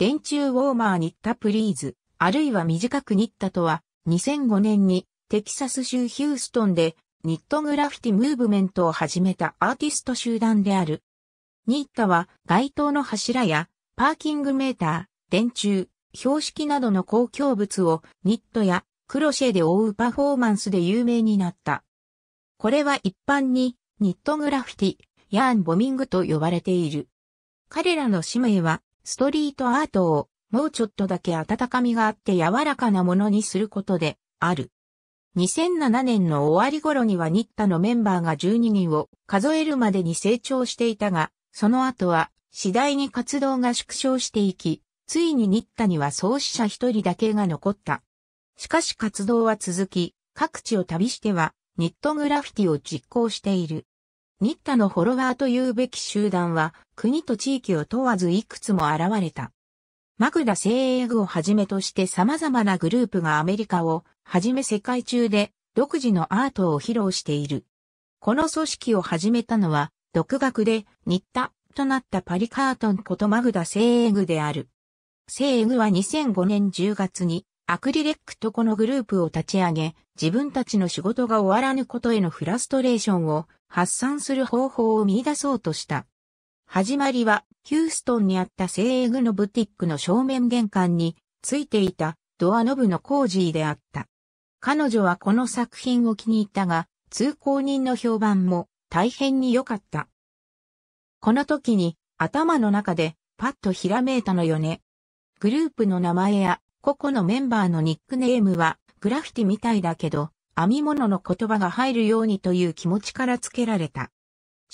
電柱ウォーマーニッタプリーズ、あるいは短くニッタとは、2005年にテキサス州ヒューストンでニットグラフィティムーブメントを始めたアーティスト集団である。ニッタは街灯の柱やパーキングメーター、電柱、標識などの公共物をニットやクロシェで覆うパフォーマンスで有名になった。これは一般にニットグラフィティ、ヤーンボミングと呼ばれている。彼らの使命はストリートアートをもうちょっとだけ温かみがあって柔らかなものにすることである。2007年の終わり頃にはニッタのメンバーが12人を数えるまでに成長していたが、その後は次第に活動が縮小していき、ついにニッタには創始者一人だけが残った。しかし活動は続き、各地を旅しては、ニットグラフィティを実行している。ニッタのフォロワーというべき集団は、国と地域を問わずいくつも現れた。マグダ精鋭具をはじめとして様々なグループがアメリカをはじめ世界中で独自のアートを披露している。この組織を始めたのは、独学でニッタとなったパリカートンことマグダ精鋭具である。精鋭具は2005年10月にアクリレックとこのグループを立ち上げ、自分たちの仕事が終わらぬことへのフラストレーションを発散する方法を見出そうとした。始まりは、ヒューストンにあった西英具のブティックの正面玄関についていたドアノブのコージーであった。彼女はこの作品を気に入ったが、通行人の評判も大変に良かった。この時に頭の中でパッとひらめいたのよね。グループの名前や個々のメンバーのニックネームは、グラフィティみたいだけど、編み物の言葉が入るようにという気持ちから付けられた。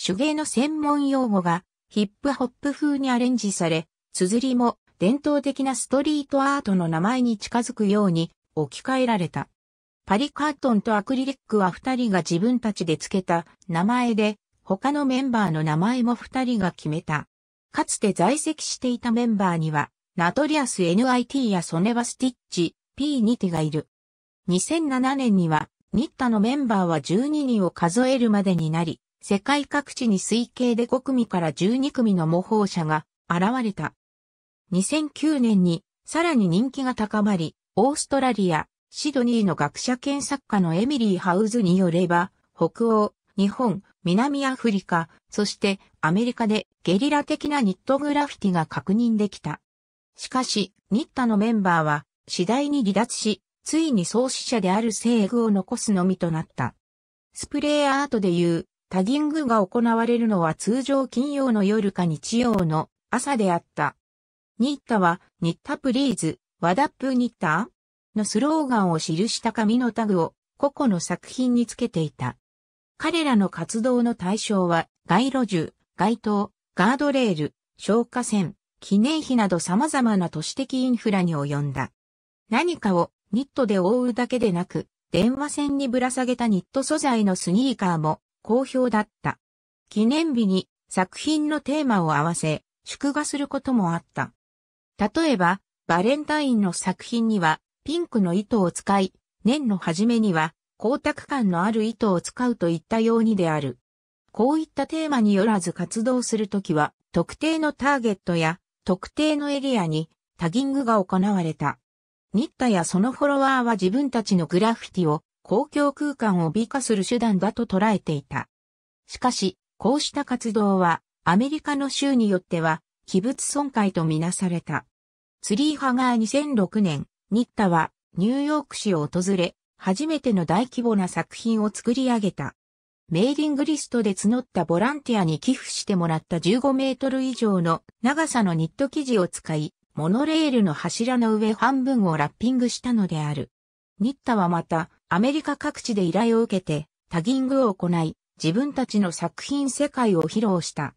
手芸の専門用語がヒップホップ風にアレンジされ、綴りも伝統的なストリートアートの名前に近づくように置き換えられた。パリカートンとアクリリックは二人が自分たちで付けた名前で、他のメンバーの名前も二人が決めた。かつて在籍していたメンバーには、ナトリアス NIT やソネバスティッチ、P にてがいる。2007年には、ニッタのメンバーは12人を数えるまでになり、世界各地に推計で5組から12組の模倣者が現れた。2009年に、さらに人気が高まり、オーストラリア、シドニーの学者兼作家のエミリー・ハウズによれば、北欧、日本、南アフリカ、そしてアメリカでゲリラ的なニットグラフィティが確認できた。しかし、ニッタのメンバーは次第に離脱し、ついに創始者であるセーグを残すのみとなった。スプレーアートでいう、タギングが行われるのは通常金曜の夜か日曜の朝であった。ニッタは、ニッタプリーズ、ワダップニッタのスローガンを記した紙のタグを個々の作品につけていた。彼らの活動の対象は、街路樹、街灯、ガードレール、消火栓、記念碑など様々な都市的インフラに及んだ。何かをニットで覆うだけでなく、電話線にぶら下げたニット素材のスニーカーも好評だった。記念日に作品のテーマを合わせ、祝賀することもあった。例えば、バレンタインの作品には、ピンクの糸を使い、年の初めには、光沢感のある糸を使うといったようにである。こういったテーマによらず活動するときは、特定のターゲットや特定のエリアにタギングが行われた。ニッタやそのフォロワーは自分たちのグラフィティを公共空間を美化する手段だと捉えていた。しかし、こうした活動はアメリカの州によっては器物損壊とみなされた。ツリー派が2006年、ニッタはニューヨーク市を訪れ、初めての大規模な作品を作り上げた。メーリングリストで募ったボランティアに寄付してもらった15メートル以上の長さのニット生地を使い、モノレールの柱の上半分をラッピングしたのである。ニッタはまた、アメリカ各地で依頼を受けて、タギングを行い、自分たちの作品世界を披露した。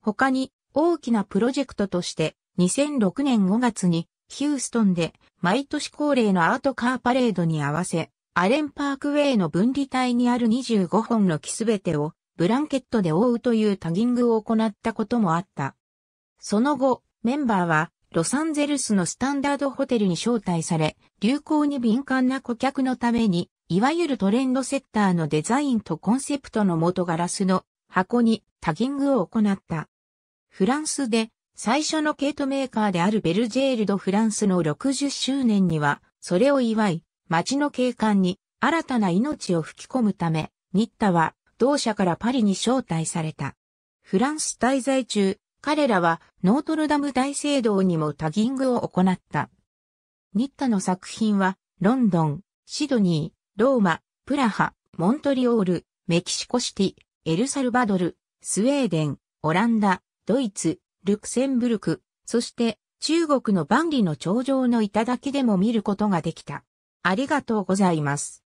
他に、大きなプロジェクトとして、2006年5月に、ヒューストンで、毎年恒例のアートカーパレードに合わせ、アレンパークウェイの分離帯にある25本の木すべてをブランケットで覆うというタギングを行ったこともあった。その後、メンバーはロサンゼルスのスタンダードホテルに招待され、流行に敏感な顧客のために、いわゆるトレンドセッターのデザインとコンセプトの元ガラスの箱にタギングを行った。フランスで最初のケートメーカーであるベルジェールド・フランスの60周年には、それを祝い、街の景観に新たな命を吹き込むため、ニッタは同社からパリに招待された。フランス滞在中、彼らはノートルダム大聖堂にもタギングを行った。ニッタの作品はロンドン、シドニー、ローマ、プラハ、モントリオール、メキシコシティ、エルサルバドル、スウェーデン、オランダ、ドイツ、ルクセンブルク、そして中国の万里の頂上の頂でも見ることができた。ありがとうございます。